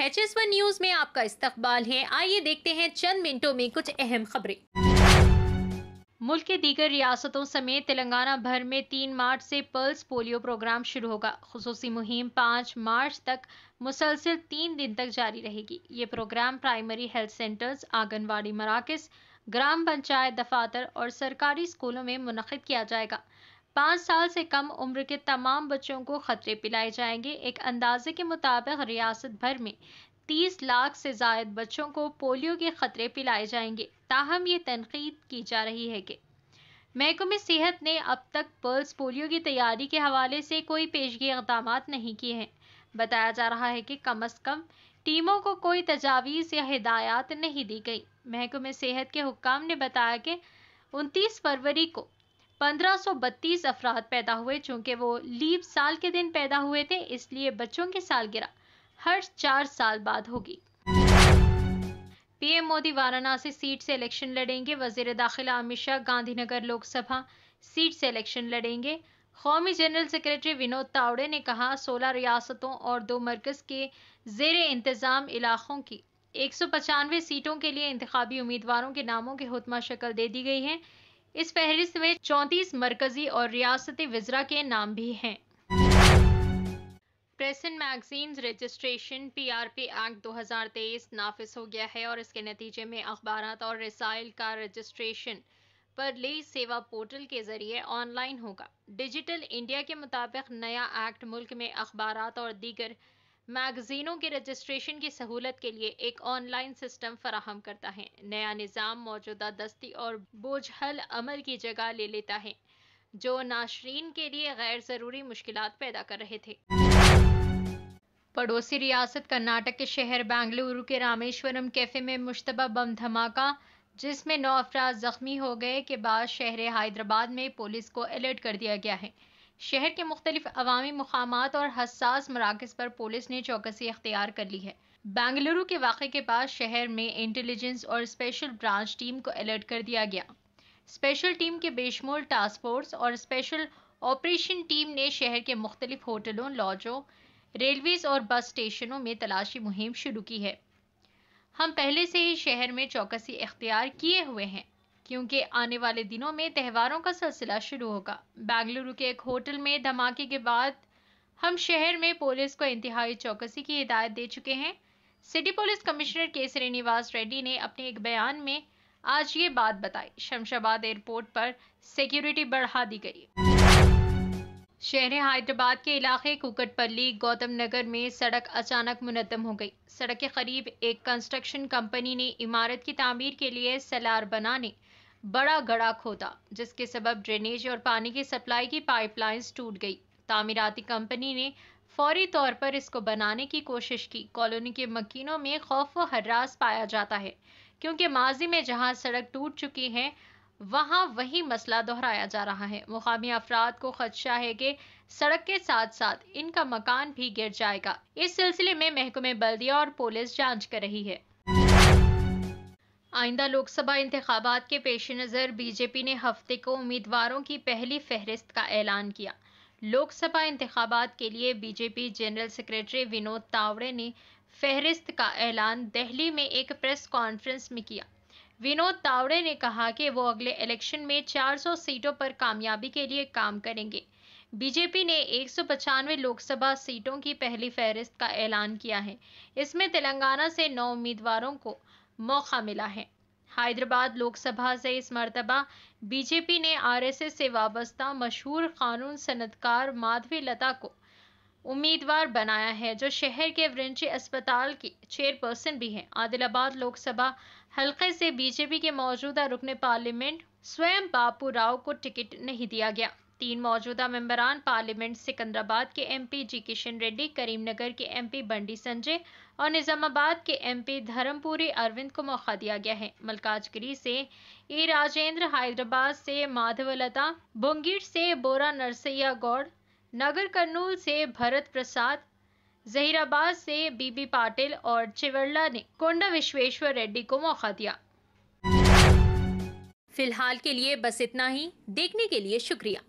H S one news में आपका इस्तकबाल है आइए देखते हैं चंद मिनटों में कुछ अहम खबरें मुल्क के दीगर रियासतों समेत तेलंगाना भर में तीन मार्च से पल्स पोलियो प्रोग्राम शुरू होगा खसूसी मुहिम पाँच मार्च तक मुसलसिल तीन दिन तक जारी रहेगी ये program primary health centres anganwadi मराकज़ ग्राम पंचायत दफातर और सरकारी स्कूलों में मुनद किया जाएगा पाँच साल से कम उम्र के तमाम बच्चों को खतरे पिलाए जाएंगे एक अंदाजे के मुताबिक रियासत भर में 30 लाख से जायद बच्चों को पोलियो के खतरे पिलाए जाएंगे ताहम ये तनकीद की जा रही है कि महकमे सेहत ने अब तक पल्स पोलियो की तैयारी के हवाले से कोई पेशगी इकदाम नहीं किए हैं बताया जा रहा है कि कम अज़ कम टीमों को कोई तजावीज़ या हिदायत नहीं दी गई महकमे सेहत के हुक्म ने बताया कि उनतीस फरवरी को 1532 अफराद पैदा हुए चूंकि वो लीप साल के दिन पैदा हुए थे इसलिए बच्चों की सालगिरह हर चार साल बाद होगी पीएम मोदी वाराणसी सीट से इलेक्शन लड़ेंगे वजीर दाखिला अमित शाह गांधीनगर लोकसभा सीट से इलेक्शन लड़ेंगे कौमी जनरल सेक्रेटरी विनोद तावड़े ने कहा सोलह रियासतों और दो मरकज़ के जेर इंतज़ाम इलाकों की एक सीटों के लिए इंतबी उम्मीदवारों के नामों की हतमा शक्ल दे दी गई है इस फहरिस्त में चौतीस मरकजी और रियासती वज्रा के नाम भी हैं press and magazine registration PRP act 2023 नाफिस हो गया है और इसके नतीजे में अखबार और रिसाइल का रजिस्ट्रेशन पर ले सेवा पोर्टल के जरिए ऑनलाइन होगा डिजिटल इंडिया के मुताबिक नया एक्ट मुल्क में अखबार और दीगर मैगजीनों के रजिस्ट्रेशन की सहूलत के लिए एक ऑनलाइन सिस्टम फराहम करता है नया निज़ाम मौजूदा दस्ती और बोझहल अमल की जगह ले लेता है जो नाशरीन के लिए गैर ज़रूरी मुश्किल पैदा कर रहे थे पड़ोसी रियासत कर्नाटक के शहर बेंगलुरु के रामेश्वरम कैफे में मुशतबा बम धमाका जिसमें नौ अफराज जख्मी हो गए के बाद शहर हैदराबाद में पुलिस को अलर्ट कर दिया गया है शहर के मुख्तलिफ अवामी मुकाम और हसास मराकज़ पर पुलिस ने चौकसी अख्तियार कर ली है बेंगलुरु के वाक़े के बाद शहर में इंटेलिजेंस और स्पेशल ब्रांच टीम को अलर्ट कर दिया गया स्पेशल टीम के बेशमोल टास्क फोर्स और स्पेशल ऑपरेशन टीम ने शहर के मुख्तलिफ होटलों लॉजों रेलवेज और बस स्टेशनों में तलाशी मुहिम शुरू की है हम पहले से ही शहर में चौकसी इख्तियार किए हुए हैं क्योंकि आने वाले दिनों में त्यौहारों का सिलसिला शुरू होगा बेंगलुरु के एक होटल में धमाके के बाद हम शहर में पुलिस को इंतहाई चौकसी की हिदायत दे चुके हैं सिटी पुलिस कमिश्नर के श्रीनिवास रेड्डी ने अपने एक बयान में आज ये बात बताई शमशाबाद एयरपोर्ट पर सिक्योरिटी बढ़ा दी गई शहर हैदराबाद के इलाके कुकटपल्ली गौतम नगर में सड़क अचानक मुनदम हो गई सड़क के करीब एक कंस्ट्रक्शन कंपनी ने इमारत की तामीर के लिए सलार बनाने बड़ा गड़ा खोदा जिसके सबब ड्रेनेज और पानी की सप्लाई की पाइपलाइंस टूट गई तामीराती कंपनी ने फौरी तौर पर इसको बनाने की कोशिश की कॉलोनी के मकीनों में खौफ व हर्रास पाया जाता है क्योंकि माजी में जहां सड़क टूट चुकी है वहां वही मसला दोहराया जा रहा है मुकामी अफराद को खदशा है कि सड़क के साथ साथ इनका मकान भी गिर जाएगा इस सिलसिले में महकमे बल्दिया और पुलिस जांच कर रही है आइंदा लोकसभा इंतबात के पेश नज़र बीजेपी ने हफ्ते को उम्मीदवारों की पहली फहरिस्त का ऐलान किया लोकसभा इंतबात के लिए BJP general secretary Vinod Tawde ने फहरिस्त का ऐलान दिल्ली में एक प्रेस कॉन्फ्रेंस में किया विनोद तावड़े ने कहा कि वो अगले इलेक्शन में 400 सीटों पर कामयाबी के लिए काम करेंगे बीजेपी ने एक लोकसभा सीटों की पहली फहरिस्त का ऐलान किया है इसमें तेलंगाना से नौ उम्मीदवारों को मौका मिला है हैदराबाद लोकसभा से इस मरतबा बीजेपी ने आरएसएस से वाबस्ता मशहूर कानून सनतकार माधवी लता को उम्मीदवार बनाया है जो शहर के वरिंची अस्पताल की चेयरपर्सन भी हैं आदिलाबाद लोकसभा हलके से बीजेपी के मौजूदा रुकने पार्लियामेंट स्वयं बापू राव को टिकट नहीं दिया गया तीन मौजूदा मेंबरान पार्लियामेंट सिकंदराबाद के एमपी जी किशन रेड्डी करीमनगर के एमपी बंडी संजय और निजामाबाद के एमपी धर्मपुरी अरविंद को मौका दिया गया है मलकाजगिरी से ए राजेंद्र हैदराबाद से माधवलता बोंगीर से बोरा नरसैया गौड़ नगर कर्नूल से भरत प्रसाद जहीराबाद से बीबी पाटिल और चिवरला ने कोंडा विश्वेश्वर रेड्डी को मौका दिया फिलहाल के लिए बस इतना ही देखने के लिए शुक्रिया